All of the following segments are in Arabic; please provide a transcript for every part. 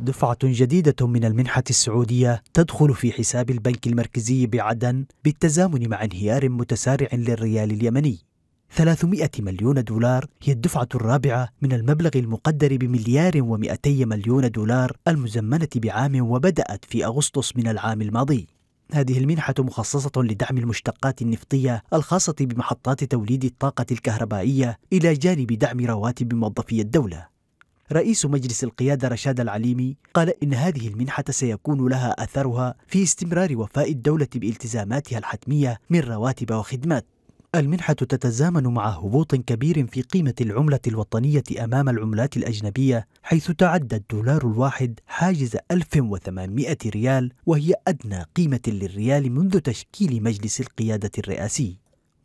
دفعة جديدة من المنحة السعودية تدخل في حساب البنك المركزي بعدن بالتزامن مع انهيار متسارع للريال اليمني 300 مليون دولار هي الدفعة الرابعة من المبلغ المقدر بمليار و200 مليون دولار المزمنة بعام وبدأت في أغسطس من العام الماضي هذه المنحة مخصصة لدعم المشتقات النفطية الخاصة بمحطات توليد الطاقة الكهربائية إلى جانب دعم رواتب موظفي الدولة رئيس مجلس القيادة رشاد العليمي قال إن هذه المنحة سيكون لها أثرها في استمرار وفاء الدولة بالتزاماتها الحتمية من رواتب وخدمات المنحة تتزامن مع هبوط كبير في قيمة العملة الوطنية أمام العملات الأجنبية حيث تعد الدولار الواحد حاجز 1800 ريال وهي أدنى قيمة للريال منذ تشكيل مجلس القيادة الرئاسي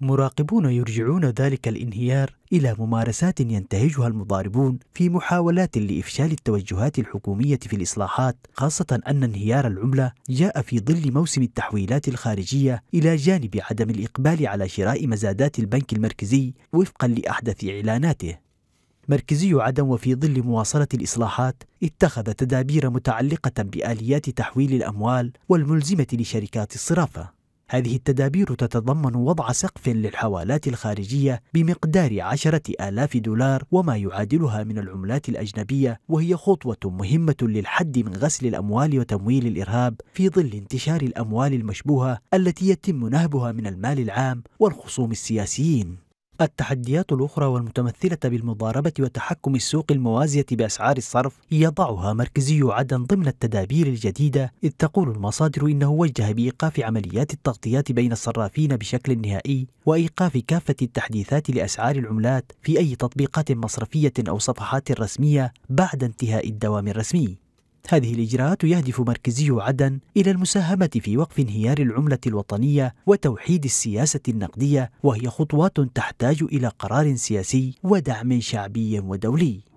مراقبون يرجعون ذلك الانهيار إلى ممارسات ينتهجها المضاربون في محاولات لإفشال التوجهات الحكومية في الإصلاحات خاصة أن انهيار العملة جاء في ظل موسم التحويلات الخارجية إلى جانب عدم الإقبال على شراء مزادات البنك المركزي وفقا لأحدث إعلاناته مركزي عدن وفي ظل مواصلة الإصلاحات اتخذ تدابير متعلقة بآليات تحويل الأموال والملزمة لشركات الصرافة هذه التدابير تتضمن وضع سقف للحوالات الخارجية بمقدار عشرة آلاف دولار وما يعادلها من العملات الأجنبية وهي خطوة مهمة للحد من غسل الأموال وتمويل الإرهاب في ظل انتشار الأموال المشبوهة التي يتم نهبها من المال العام والخصوم السياسيين التحديات الأخرى والمتمثلة بالمضاربة وتحكم السوق الموازية بأسعار الصرف يضعها مركزي عدن ضمن التدابير الجديدة إذ تقول المصادر إنه وجه بإيقاف عمليات التغطيات بين الصرافين بشكل نهائي وإيقاف كافة التحديثات لأسعار العملات في أي تطبيقات مصرفية أو صفحات رسمية بعد انتهاء الدوام الرسمي هذه الإجراءات يهدف مركزي عدن إلى المساهمة في وقف انهيار العملة الوطنية وتوحيد السياسة النقدية وهي خطوات تحتاج إلى قرار سياسي ودعم شعبي ودولي